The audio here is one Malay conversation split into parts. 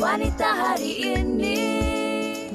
wanita hari ini.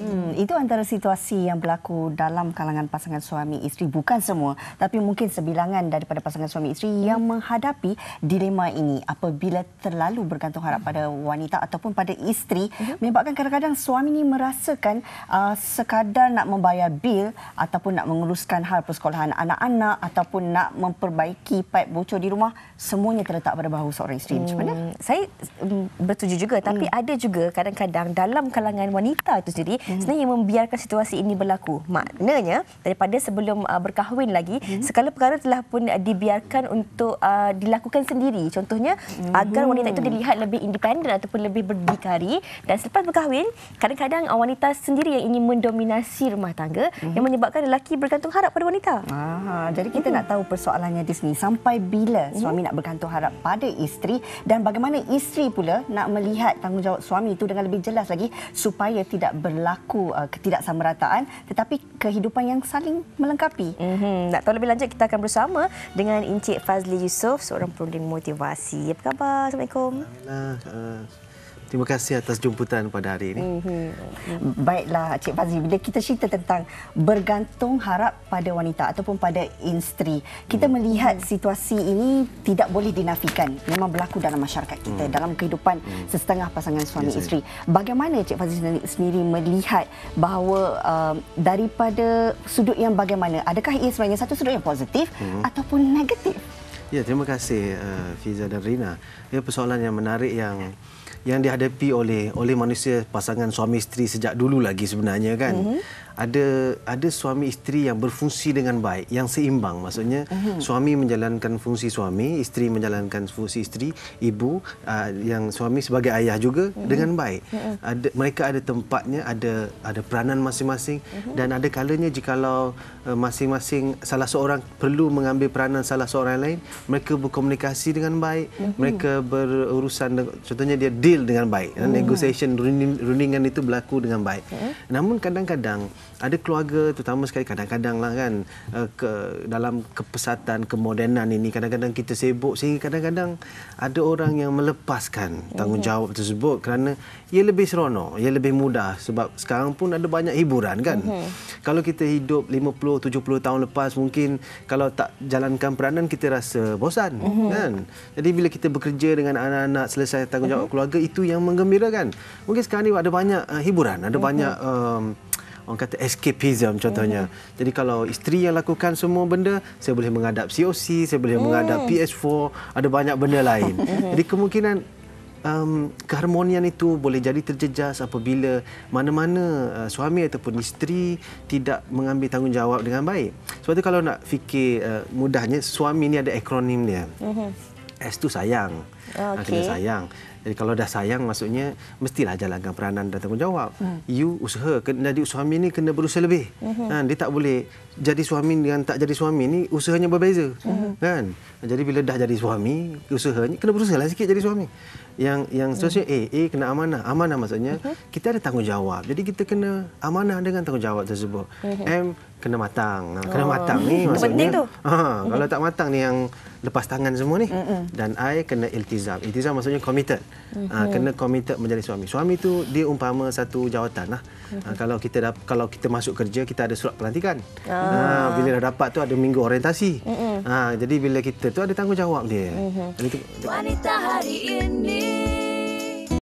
Hmm, itu antara situasi yang berlaku dalam kalangan pasangan suami isteri bukan semua tapi mungkin sebilangan daripada pasangan suami isteri hmm. yang menghadapi dilema ini apabila terlalu bergantung harap pada wanita ataupun pada isteri hmm. menyebabkan kadang-kadang suami ini merasakan uh, sekadar nak membayar bil ataupun nak menguruskan hal persekolahan anak-anak ataupun nak memperbaiki pipe bocor di rumah semuanya terletak pada bahu seorang isteri hmm. macam mana hmm, saya mm, bertuju juga tapi hmm. ada juga kadang-kadang dalam kalangan wanita itu sendiri hmm hmm. sebenarnya membiarkan situasi ini berlaku. Maknanya daripada sebelum uh, berkahwin lagi hmm. segala perkara telah pun dibiarkan untuk uh, dilakukan sendiri. Contohnya hmm. agar wanita itu dilihat lebih independen ataupun lebih berdikari dan selepas berkahwin kadang-kadang uh, wanita sendiri yang ingin mendominasi rumah tangga hmm. yang menyebabkan lelaki bergantung harap pada wanita. Aha, jadi kita hmm. nak tahu persoalannya di sini sampai bila hmm. suami nak bergantung harap pada isteri dan bagaimana isteri pula nak melihat tanggungjawab suami itu dengan lebih jelas lagi supaya tidak berlaku berlaku uh, ketidaksamerataan tetapi kehidupan yang saling melengkapi. Mm-hmm. Nak tahu lebih lanjut kita akan bersama dengan Encik Fazli Yusof seorang perunding motivasi. Apa khabar? Assalamualaikum. Alhamdulillah. Uh... Terima kasih atas jemputan pada hari ini. Mm-hmm. Baiklah, Cik Fazli. Bila kita cerita tentang bergantung harap pada wanita ataupun pada isteri, kita hmm. melihat situasi ini tidak boleh dinafikan. Memang berlaku dalam masyarakat kita, hmm. dalam kehidupan hmm. sesetengah pasangan suami isteri. Bagaimana Cik Fazli sendiri melihat bahawa uh, daripada sudut yang bagaimana, adakah ia sebenarnya satu sudut yang positif hmm. ataupun negatif? Ya, terima kasih uh, Fiza dan Rina. Ya, persoalan yang menarik yang yang dihadapi oleh oleh manusia pasangan suami isteri sejak dulu lagi sebenarnya kan. Mm -hmm ada ada suami isteri yang berfungsi dengan baik yang seimbang maksudnya mm-hmm. suami menjalankan fungsi suami isteri menjalankan fungsi isteri ibu uh, yang suami sebagai ayah juga mm-hmm. dengan baik mm-hmm. ada mereka ada tempatnya ada ada peranan masing-masing mm-hmm. dan ada kalanya jika uh, eh, masing-masing salah seorang perlu mengambil peranan salah seorang yang lain mereka berkomunikasi dengan baik mm-hmm. mereka berurusan dengan, contohnya dia deal dengan baik mm-hmm. negotiation runding, rundingan itu berlaku dengan baik mm-hmm. namun kadang-kadang ada keluarga terutama sekali kadang-kadang lah kan eh, ke, dalam kepesatan kemodenan ini kadang-kadang kita sibuk sehingga kadang-kadang ada orang yang melepaskan ya, ya. tanggungjawab tersebut kerana ia lebih seronok, ia lebih mudah sebab sekarang pun ada banyak hiburan kan. Uh-huh. Kalau kita hidup 50, 70 tahun lepas mungkin kalau tak jalankan peranan kita rasa bosan uh-huh. kan. Jadi bila kita bekerja dengan anak-anak selesai tanggungjawab uh-huh. keluarga itu yang menggembirakan. Mungkin sekarang ni ada banyak uh, hiburan, ada uh-huh. banyak... Uh, orang kata escapism contohnya. Mm. Jadi kalau isteri yang lakukan semua benda, saya boleh mengadap COC, saya boleh mm. mengadap hmm. PS4, ada banyak benda lain. Mhm. Jadi kemungkinan um, keharmonian itu boleh jadi terjejas apabila mana-mana uh, suami ataupun isteri tidak mengambil tanggungjawab dengan baik. Sebab itu kalau nak fikir uh, mudahnya, suami ini ada akronim dia. Mm-hmm. S itu sayang okay. Ah, kena sayang. Jadi kalau dah sayang maksudnya mestilah jalankan peranan dan tanggungjawab. Hmm. You usaha kena jadi suami ni kena berusaha lebih. Hmm. Kan dia tak boleh jadi suami dengan tak jadi suami ni usahanya berbeza. Hmm. Kan? Jadi bila dah jadi suami, usahanya kena berusaha lah sikit jadi suami. Yang yang hmm. seterusnya eh, A, eh, kena amanah. Amanah maksudnya hmm. kita ada tanggungjawab. Jadi kita kena amanah dengan tanggungjawab tersebut. Hmm. M kena matang. Ah, kena oh. matang ni maksudnya. Ha, kalau mhm. tak matang ni yang lepas tangan semua ni. Hmm. Dan I kena LTI iltizam. Iltizam eh, maksudnya committed. Uh, kena committed menjadi suami. Suami tu dia umpama satu jawatan lah. Uh, kalau kita dah, kalau kita masuk kerja kita ada surat pelantikan. Ah. ah bila dah dapat tu ada minggu orientasi. Uh, jadi bila kita tu ada tanggungjawab dia. Uh-huh. Wanita hari ini.